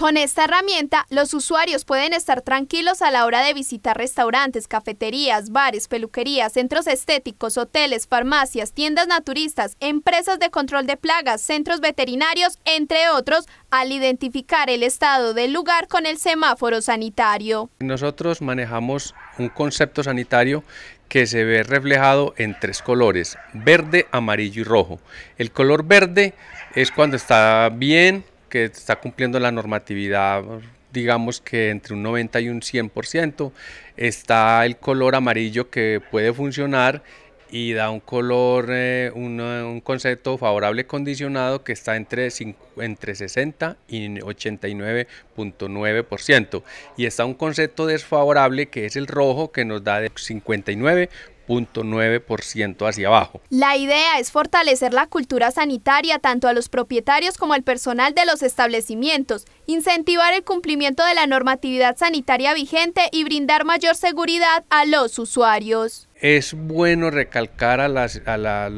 Con esta herramienta, los usuarios pueden estar tranquilos a la hora de visitar restaurantes, cafeterías, bares, peluquerías, centros estéticos, hoteles, farmacias, tiendas naturistas, empresas de control de plagas, centros veterinarios, entre otros, al identificar el estado del lugar con el semáforo sanitario. Nosotros manejamos un concepto sanitario que se ve reflejado en tres colores, verde, amarillo y rojo. El color verde es cuando está bien, que está cumpliendo la normatividad, digamos que entre un 90 y un 100%. Está el color amarillo que puede funcionar y da un color, eh, un, concepto favorable condicionado que está entre, entre 60 y 89.9%. Y está un concepto desfavorable que es el rojo que nos da de 59 hacia abajo. La idea es fortalecer la cultura sanitaria tanto a los propietarios como al personal de los establecimientos, incentivar el cumplimiento de la normatividad sanitaria vigente y brindar mayor seguridad a los usuarios es bueno recalcar a,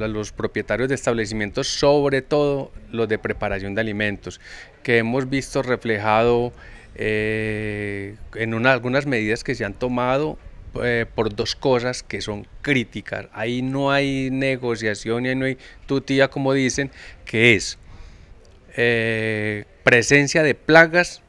los propietarios de establecimientos, sobre todo los de preparación de alimentos, que hemos visto reflejado eh, en algunas medidas que se han tomado eh, por dos cosas que son críticas. Ahí no hay negociación y ahí no hay tutía, como dicen, que es eh, presencia de plagas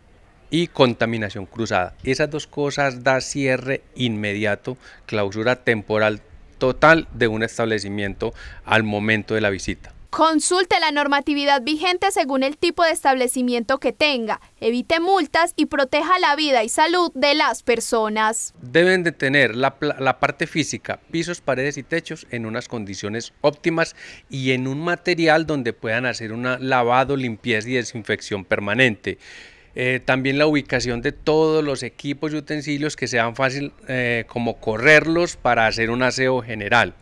y contaminación cruzada. Esas dos cosas da cierre inmediato, clausura temporal total de un establecimiento al momento de la visita. Consulte la normatividad vigente según el tipo de establecimiento que tenga, evite multas y proteja la vida y salud de las personas. Deben de tener la, parte física, pisos, paredes y techos en unas condiciones óptimas y en un material donde puedan hacer un lavado, limpieza y desinfección permanente. Eh, también la ubicación de todos los equipos y utensilios que sean fácil eh, como correrlos para hacer un aseo general.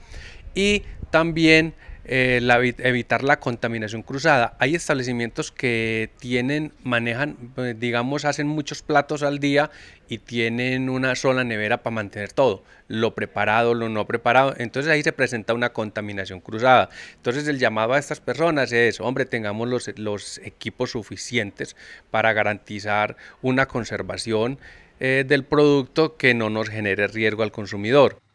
Y también eh, evitar la contaminación cruzada. Hay establecimientos que tienen, manejan, pues, digamos, hacen muchos platos al día y tienen una sola nevera para mantener todo, lo preparado, lo no preparado. Entonces ahí se presenta una contaminación cruzada. Entonces el llamado a estas personas es, hombre, tengamos los, equipos suficientes para garantizar una conservación eh, del producto que no nos genere riesgo al consumidor.